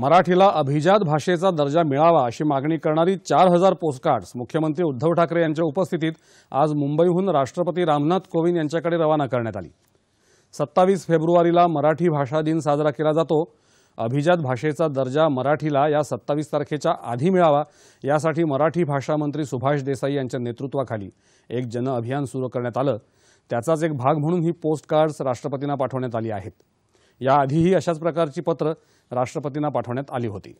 मराठीला अभिजात भाषेचा दर्जा मिळावा अशी मागणी करणारी चार हजार पोस्टकार्ड्स मुख्यमंत्री उद्धव ठाकरे यांच्या उपस्थितीत आज मुंबईहून राष्ट्रपती रामनाथ कोविंद यांच्याकडे रवाना करण्यात आली सत्तावीस फेब्रुवारीला मराठी भाषा दिन साजरा केला जातो अभिजात भाषेचा दर्जा मराठीला या सत्तावीस तारखेच्या आधी मिळावा यासाठी मराठी भाषा मंत्री सुभाष देसाई यांच्या नेतृत्वाखाली एक जनअभियान सुरू करण्यात आलं त्याचाच एक भाग म्हणून ही पोस्टकार्ड्स राष्ट्रपतींना पाठवण्यात आली आहेत याआधीही अशाच प्रकारची पत्र राष्ट्रपतींना पाठवण्यात आली होती